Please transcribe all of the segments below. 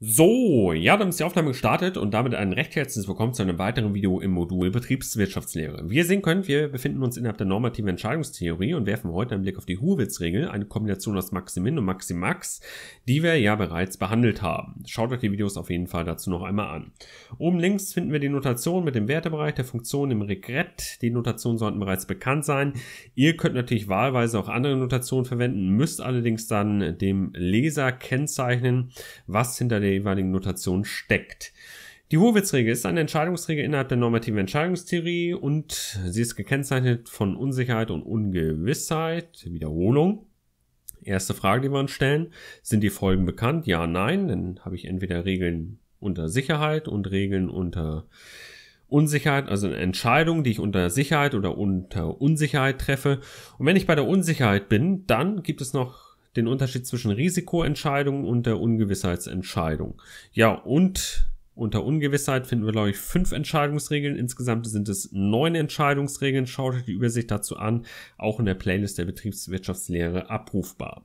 So, ja, dann ist die Aufnahme gestartet und damit ein recht herzliches Willkommen zu einem weiteren Video im Modul Betriebswirtschaftslehre. Wie ihr sehen könnt, wir befinden uns innerhalb der normativen Entscheidungstheorie und werfen heute einen Blick auf die Hurwitz-Regel, eine Kombination aus Maximin und Maximax, die wir ja bereits behandelt haben. Schaut euch die Videos auf jeden Fall dazu noch einmal an. Oben links finden wir die Notation mit dem Wertebereich der Funktion im Regret. Die Notationen sollten bereits bekannt sein. Ihr könnt natürlich wahlweise auch andere Notationen verwenden, müsst allerdings dann dem Leser kennzeichnen, was hinter den der jeweiligen Notation steckt. Die Hurwitz-Regel ist eine Entscheidungsregel innerhalb der normativen Entscheidungstheorie und sie ist gekennzeichnet von Unsicherheit und Ungewissheit, Wiederholung. Erste Frage, die wir uns stellen, sind die Folgen bekannt? Ja, nein. Dann habe ich entweder Regeln unter Sicherheit und Regeln unter Unsicherheit, also eine Entscheidung, die ich unter Sicherheit oder unter Unsicherheit treffe. Und wenn ich bei der Unsicherheit bin, dann gibt es noch den Unterschied zwischen Risikoentscheidung und der Ungewissheitsentscheidung. Ja, und unter Ungewissheit finden wir, glaube ich, fünf Entscheidungsregeln. Insgesamt sind es neun Entscheidungsregeln. Schaut euch die Übersicht dazu an. Auch in der Playlist der Betriebswirtschaftslehre abrufbar.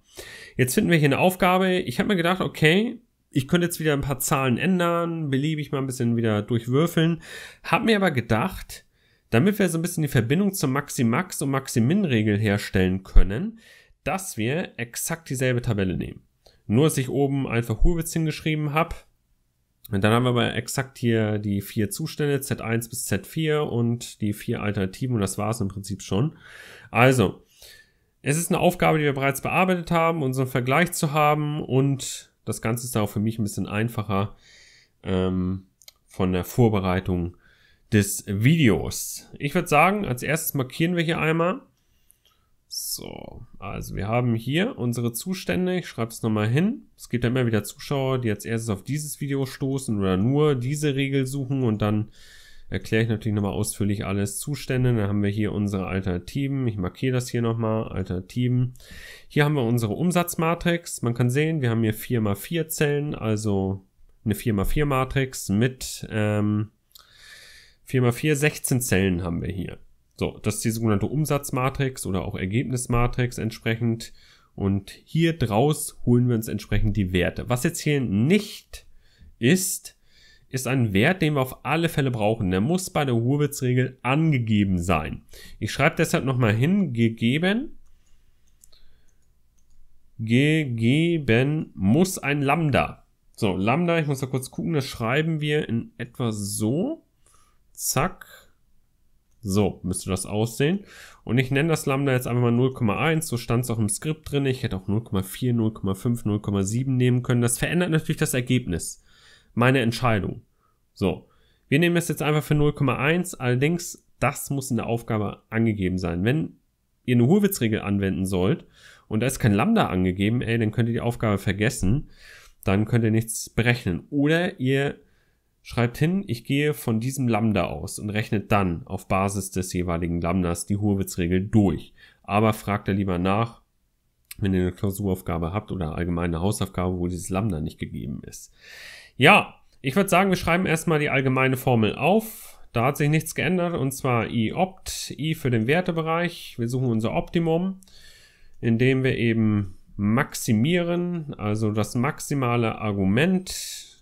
Jetzt finden wir hier eine Aufgabe. Ich habe mir gedacht, okay, ich könnte jetzt wieder ein paar Zahlen ändern, beliebig mal ein bisschen wieder durchwürfeln. Habe mir aber gedacht, damit wir so ein bisschen die Verbindung zur Maximax- und Maximin-Regel herstellen können, dass wir exakt dieselbe Tabelle nehmen. Nur, dass ich oben einfach Hurwitz hingeschrieben habe. Und dann haben wir aber exakt hier die vier Zustände, Z1 bis Z4 und die vier Alternativen und das war es im Prinzip schon. Also, es ist eine Aufgabe, die wir bereits bearbeitet haben, unseren Vergleich zu haben und das Ganze ist auch für mich ein bisschen einfacher ähm, von der Vorbereitung des Videos. Ich würde sagen, als erstes markieren wir hier einmal so, also wir haben hier unsere Zustände. Ich schreibe es nochmal hin. Es gibt ja immer wieder Zuschauer, die als erstes auf dieses Video stoßen oder nur diese Regel suchen und dann erkläre ich natürlich nochmal ausführlich alles Zustände. Dann haben wir hier unsere Alternativen. Ich markiere das hier nochmal, Alternativen. Hier haben wir unsere Umsatzmatrix. Man kann sehen, wir haben hier 4x4 Zellen, also eine 4x4 Matrix mit ähm, 4x4, 16 Zellen haben wir hier. So, das ist die sogenannte Umsatzmatrix oder auch Ergebnismatrix entsprechend. Und hier draus holen wir uns entsprechend die Werte. Was jetzt hier nicht ist, ist ein Wert, den wir auf alle Fälle brauchen. Der muss bei der Hurwitz-Regel angegeben sein. Ich schreibe deshalb nochmal hin, gegeben. Gegeben muss ein Lambda. So, Lambda, ich muss da kurz gucken, das schreiben wir in etwa so. Zack, so müsste das aussehen. Und ich nenne das Lambda jetzt einfach mal 0,1. So stand es auch im Skript drin. Ich hätte auch 0,4, 0,5, 0,7 nehmen können. Das verändert natürlich das Ergebnis. Meine Entscheidung. So. Wir nehmen es jetzt einfach für 0,1. Allerdings, das muss in der Aufgabe angegeben sein. Wenn ihr eine Hurwitz-Regel anwenden sollt und da ist kein Lambda angegeben, ey, dann könnt ihr die Aufgabe vergessen. Dann könnt ihr nichts berechnen. Oder ihr schreibt hin, ich gehe von diesem Lambda aus und rechnet dann auf Basis des jeweiligen Lambdas die Hurwitz-Regel durch. Aber fragt er lieber nach, wenn ihr eine Klausuraufgabe habt oder allgemeine Hausaufgabe, wo dieses Lambda nicht gegeben ist. Ja, ich würde sagen, wir schreiben erstmal die allgemeine Formel auf. Da hat sich nichts geändert und zwar i opt, i für den Wertebereich. Wir suchen unser Optimum, indem wir eben maximieren, also das maximale Argument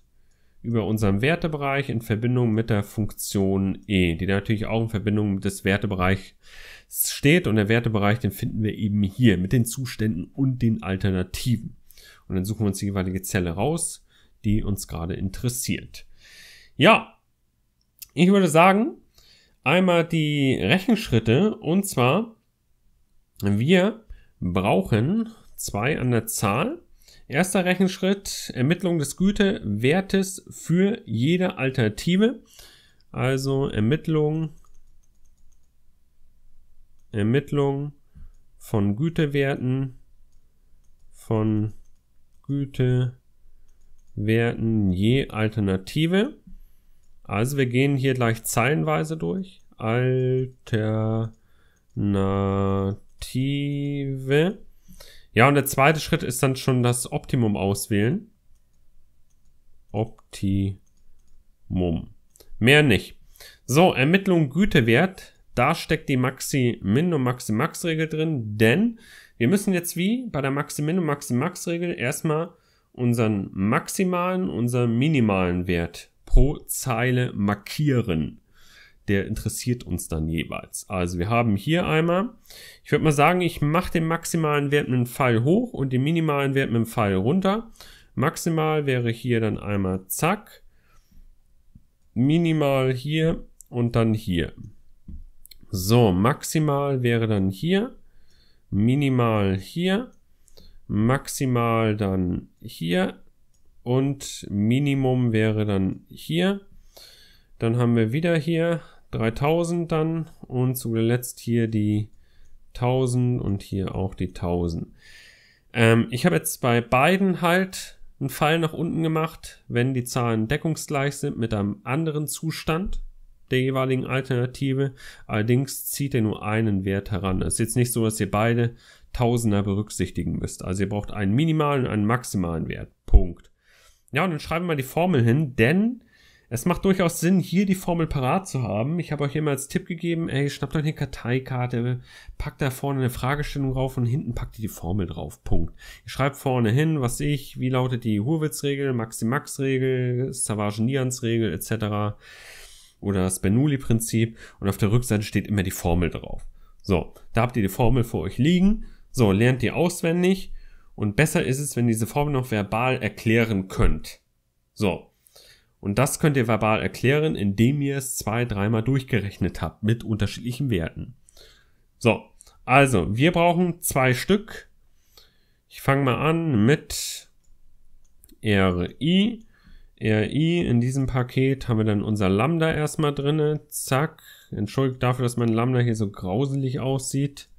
über unseren Wertebereich in Verbindung mit der Funktion e, die natürlich auch in Verbindung mit des Wertebereichs steht. Und der Wertebereich, den finden wir eben hier mit den Zuständen und den Alternativen. Und dann suchen wir uns die jeweilige Zelle raus, die uns gerade interessiert. Ja, ich würde sagen, einmal die Rechenschritte. Und zwar, wir brauchen zwei an der Zahl Erster Rechenschritt, Ermittlung des Gütewertes für jede Alternative. Also Ermittlung, Ermittlung von Gütewerten, von Gütewerten je Alternative. Also wir gehen hier gleich zeilenweise durch. Alternative. Ja, und der zweite Schritt ist dann schon das Optimum auswählen. Optimum. Mehr nicht. So, Ermittlung Gütewert. Da steckt die Maxi-Min- und Maxi-Max-Regel drin, denn wir müssen jetzt wie bei der Maxi-Min- und Maxi-Max-Regel erstmal unseren maximalen, unseren minimalen Wert pro Zeile markieren der interessiert uns dann jeweils. Also wir haben hier einmal, ich würde mal sagen, ich mache den maximalen Wert mit dem Pfeil hoch und den minimalen Wert mit dem Pfeil runter. Maximal wäre hier dann einmal zack, minimal hier und dann hier. So, maximal wäre dann hier, minimal hier, maximal dann hier und Minimum wäre dann hier dann haben wir wieder hier 3000 dann und zuletzt hier die 1000 und hier auch die 1000. Ähm, ich habe jetzt bei beiden halt einen Fall nach unten gemacht, wenn die Zahlen deckungsgleich sind mit einem anderen Zustand der jeweiligen Alternative. Allerdings zieht er nur einen Wert heran. Es ist jetzt nicht so, dass ihr beide Tausender berücksichtigen müsst. Also ihr braucht einen minimalen und einen maximalen Wert. Punkt. Ja, und dann schreiben wir mal die Formel hin, denn es macht durchaus Sinn, hier die Formel parat zu haben. Ich habe euch immer als Tipp gegeben, ey, schnappt euch eine Karteikarte, packt da vorne eine Fragestellung drauf und hinten packt ihr die Formel drauf. Punkt. Ihr schreibt vorne hin, was ich, wie lautet die Hurwitz-Regel, Maxi-Max-Regel, Savage-Nians-Regel etc. Oder das Bernoulli-Prinzip und auf der Rückseite steht immer die Formel drauf. So, da habt ihr die Formel vor euch liegen. So, lernt die auswendig. Und besser ist es, wenn ihr diese Formel noch verbal erklären könnt. So, und das könnt ihr verbal erklären, indem ihr es zwei, dreimal durchgerechnet habt mit unterschiedlichen Werten. So, also wir brauchen zwei Stück. Ich fange mal an mit RI. RI in diesem Paket haben wir dann unser Lambda erstmal drinne. Zack. Entschuldigt dafür, dass mein Lambda hier so grauselig aussieht.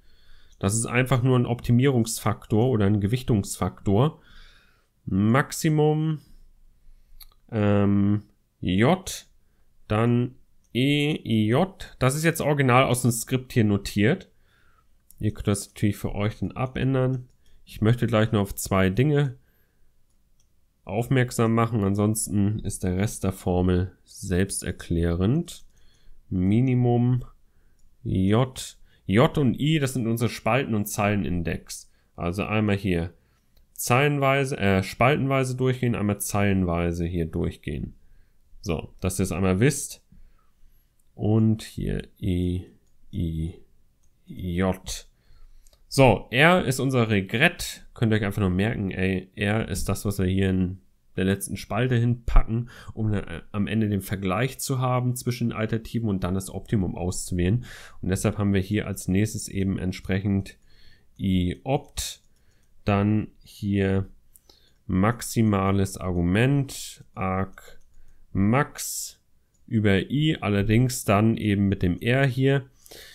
Das ist einfach nur ein Optimierungsfaktor oder ein Gewichtungsfaktor. Maximum ähm, J, dann E, I, J. Das ist jetzt original aus dem Skript hier notiert. Ihr könnt das natürlich für euch dann abändern. Ich möchte gleich nur auf zwei Dinge aufmerksam machen. Ansonsten ist der Rest der Formel selbsterklärend. Minimum J. J und I, das sind unsere Spalten- und Zeilenindex. Also einmal hier zeilenweise, äh, spaltenweise durchgehen, einmal zeilenweise hier durchgehen. So, dass ihr es einmal wisst. Und hier I, I, J. So, R ist unser Regret. Könnt ihr euch einfach nur merken, ey, R ist das, was wir hier in der letzten Spalte hinpacken, um dann äh, am Ende den Vergleich zu haben zwischen den Alternativen und dann das Optimum auszuwählen. Und deshalb haben wir hier als nächstes eben entsprechend I opt dann hier maximales Argument, arg max über i, allerdings dann eben mit dem r hier.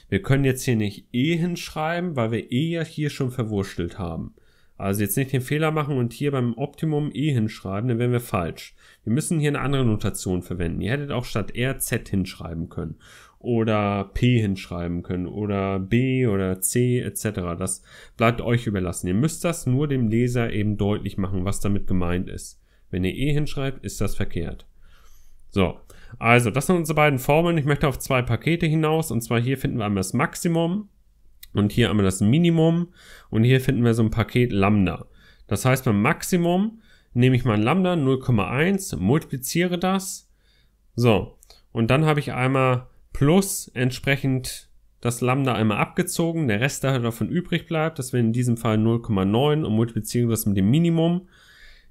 Wir können jetzt hier nicht e hinschreiben, weil wir e ja hier schon verwurschtelt haben. Also jetzt nicht den Fehler machen und hier beim Optimum e hinschreiben, dann wären wir falsch. Wir müssen hier eine andere Notation verwenden. Ihr hättet auch statt r z hinschreiben können oder P hinschreiben können oder B oder C etc. Das bleibt euch überlassen. Ihr müsst das nur dem Leser eben deutlich machen, was damit gemeint ist. Wenn ihr E hinschreibt, ist das verkehrt. So, also das sind unsere beiden Formeln. Ich möchte auf zwei Pakete hinaus und zwar hier finden wir einmal das Maximum und hier einmal das Minimum und hier finden wir so ein Paket Lambda. Das heißt beim Maximum nehme ich mein Lambda 0,1, multipliziere das. So, und dann habe ich einmal plus entsprechend das Lambda einmal abgezogen, der Rest, der davon übrig bleibt, das wäre in diesem Fall 0,9 und multiplizieren das mit dem Minimum.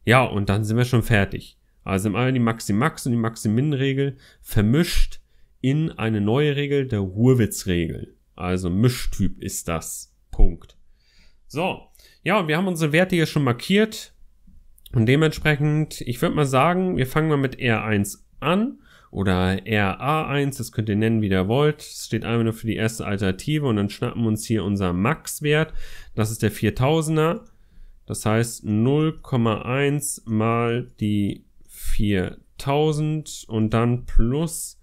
Ja, und dann sind wir schon fertig. Also im einmal die Maximax und die Maximin-Regel vermischt in eine neue Regel, der Hurwitz-Regel. Also Mischtyp ist das. Punkt. So, ja, und wir haben unsere Werte hier schon markiert. Und dementsprechend, ich würde mal sagen, wir fangen mal mit R1 an oder RA1, das könnt ihr nennen, wie ihr wollt. Das steht einfach nur für die erste Alternative und dann schnappen wir uns hier unser Max-Wert. Das ist der 4000er. Das heißt 0,1 mal die 4000 und dann plus,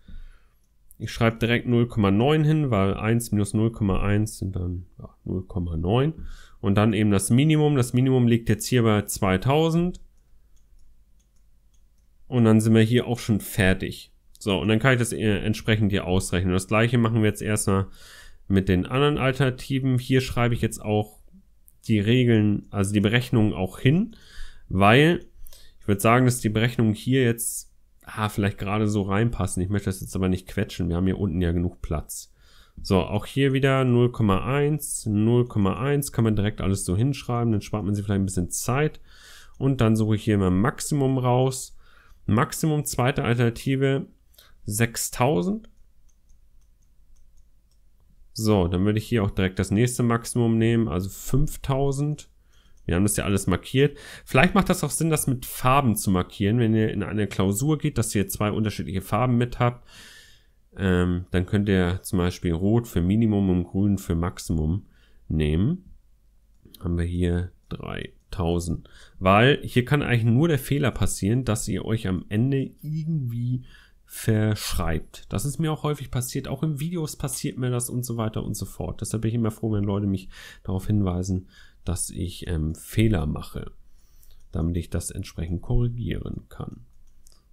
ich schreibe direkt 0,9 hin, weil 1 minus 0,1 sind dann ja, 0,9. Und dann eben das Minimum. Das Minimum liegt jetzt hier bei 2000. Und dann sind wir hier auch schon fertig. So, und dann kann ich das äh, entsprechend hier ausrechnen. Und das gleiche machen wir jetzt erstmal mit den anderen Alternativen. Hier schreibe ich jetzt auch die Regeln, also die Berechnungen auch hin, weil ich würde sagen, dass die Berechnungen hier jetzt ah, vielleicht gerade so reinpassen. Ich möchte das jetzt aber nicht quetschen. Wir haben hier unten ja genug Platz. So, auch hier wieder 0,1, 0,1 kann man direkt alles so hinschreiben. Dann spart man sich vielleicht ein bisschen Zeit. Und dann suche ich hier mal Maximum raus. Maximum, zweite Alternative, 6000. So, dann würde ich hier auch direkt das nächste Maximum nehmen, also 5000. Wir haben das ja alles markiert. Vielleicht macht das auch Sinn, das mit Farben zu markieren, wenn ihr in eine Klausur geht, dass ihr zwei unterschiedliche Farben mit habt. Ähm, dann könnt ihr zum Beispiel Rot für Minimum und Grün für Maximum nehmen. Haben wir hier 3000. Weil hier kann eigentlich nur der Fehler passieren, dass ihr euch am Ende irgendwie verschreibt. Das ist mir auch häufig passiert, auch in Videos passiert mir das und so weiter und so fort. Deshalb bin ich immer froh, wenn Leute mich darauf hinweisen, dass ich ähm, Fehler mache, damit ich das entsprechend korrigieren kann.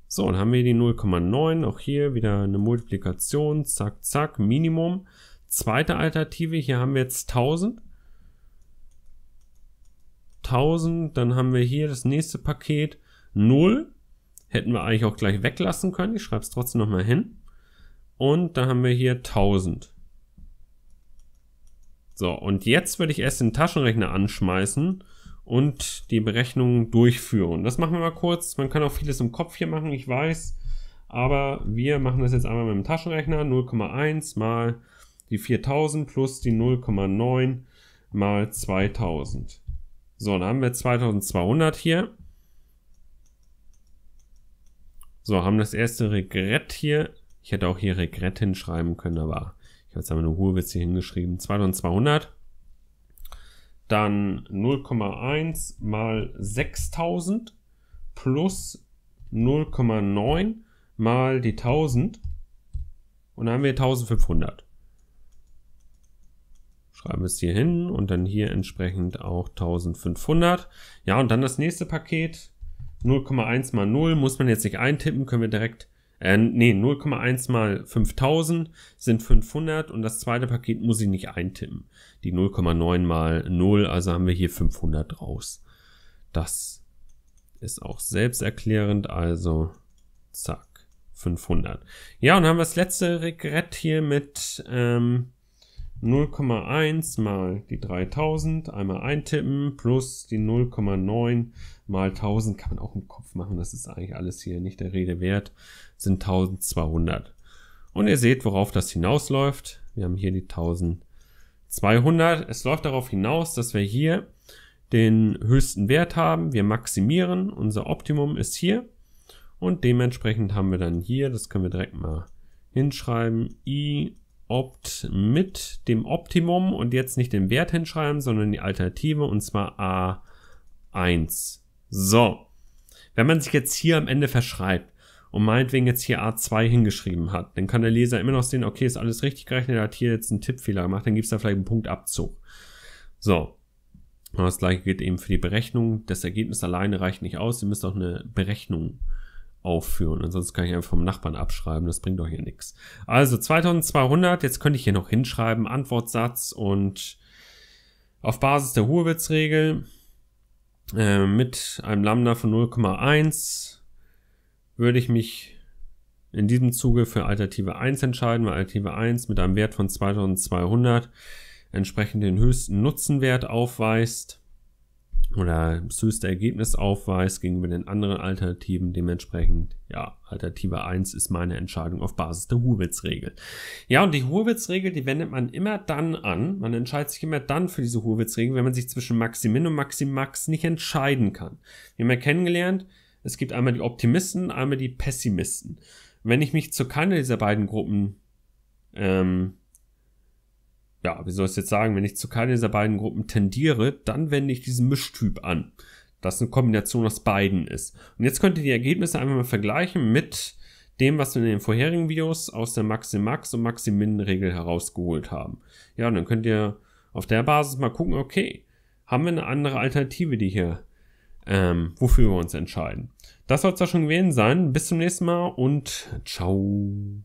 So, dann haben wir die 0,9, auch hier wieder eine Multiplikation, zack, zack, Minimum. Zweite Alternative, hier haben wir jetzt 1000. 1000, dann haben wir hier das nächste Paket 0 Hätten wir eigentlich auch gleich weglassen können. Ich schreibe es trotzdem nochmal hin. Und da haben wir hier 1000. So, und jetzt würde ich erst den Taschenrechner anschmeißen und die Berechnung durchführen. Das machen wir mal kurz. Man kann auch vieles im Kopf hier machen, ich weiß. Aber wir machen das jetzt einmal mit dem Taschenrechner. 0,1 mal die 4000 plus die 0,9 mal 2000. So, dann haben wir 2200 hier. So, haben das erste Regret hier. Ich hätte auch hier Regret hinschreiben können, aber ich habe jetzt einmal eine Ruhewitze hingeschrieben. 2200. Dann 0,1 mal 6000 plus 0,9 mal die 1000. Und dann haben wir 1500. Schreiben wir es hier hin und dann hier entsprechend auch 1500. Ja, und dann das nächste Paket 0,1 mal 0 muss man jetzt nicht eintippen, können wir direkt, äh, nee, 0,1 mal 5000 sind 500 und das zweite Paket muss ich nicht eintippen. Die 0,9 mal 0, also haben wir hier 500 raus. Das ist auch selbsterklärend, also zack, 500. Ja, und dann haben wir das letzte Regret hier mit, ähm, 0,1 mal die 3000 einmal eintippen plus die 0,9 mal 1000 kann man auch im Kopf machen. Das ist eigentlich alles hier nicht der Rede wert. Sind 1200. Und ihr seht, worauf das hinausläuft. Wir haben hier die 1200. Es läuft darauf hinaus, dass wir hier den höchsten Wert haben. Wir maximieren. Unser Optimum ist hier. Und dementsprechend haben wir dann hier, das können wir direkt mal hinschreiben, i opt mit dem Optimum und jetzt nicht den Wert hinschreiben, sondern die Alternative und zwar A1. So, wenn man sich jetzt hier am Ende verschreibt und meinetwegen jetzt hier A2 hingeschrieben hat, dann kann der Leser immer noch sehen, okay, ist alles richtig gerechnet, er hat hier jetzt einen Tippfehler gemacht, dann gibt es da vielleicht einen Punktabzug. So, und das gleiche gilt eben für die Berechnung. Das Ergebnis alleine reicht nicht aus, ihr müsst auch eine Berechnung äh, aufführen. Ansonsten kann ich einfach vom Nachbarn abschreiben, das bringt doch hier nichts. Also 2200, jetzt könnte ich hier noch hinschreiben, Antwortsatz und auf Basis der Hurwitz-Regel äh, mit einem Lambda von 0,1 würde ich mich in diesem Zuge für Alternative 1 entscheiden, weil Alternative 1 mit einem Wert von 2200 entsprechend den höchsten Nutzenwert aufweist oder höchste Ergebnis aufweist gegenüber den anderen Alternativen. Dementsprechend, ja, Alternative 1 ist meine Entscheidung auf Basis der Hurwitz-Regel. Ja, und die Hurwitz-Regel, die wendet man immer dann an. Man entscheidet sich immer dann für diese Hurwitz-Regel, wenn man sich zwischen Maximin und Maximax nicht entscheiden kann. Wir haben ja kennengelernt, es gibt einmal die Optimisten, einmal die Pessimisten. Wenn ich mich zu keiner dieser beiden Gruppen ähm, ja, wie soll ich es jetzt sagen, wenn ich zu keiner dieser beiden Gruppen tendiere, dann wende ich diesen Mischtyp an. dass eine Kombination aus beiden ist. Und jetzt könnt ihr die Ergebnisse einfach mal vergleichen mit dem, was wir in den vorherigen Videos aus der Maxi-Max und Maximin-Regel herausgeholt haben. Ja, und dann könnt ihr auf der Basis mal gucken, okay, haben wir eine andere Alternative, die hier, ähm, wofür wir uns entscheiden. Das soll es da schon gewesen sein. Bis zum nächsten Mal und ciao.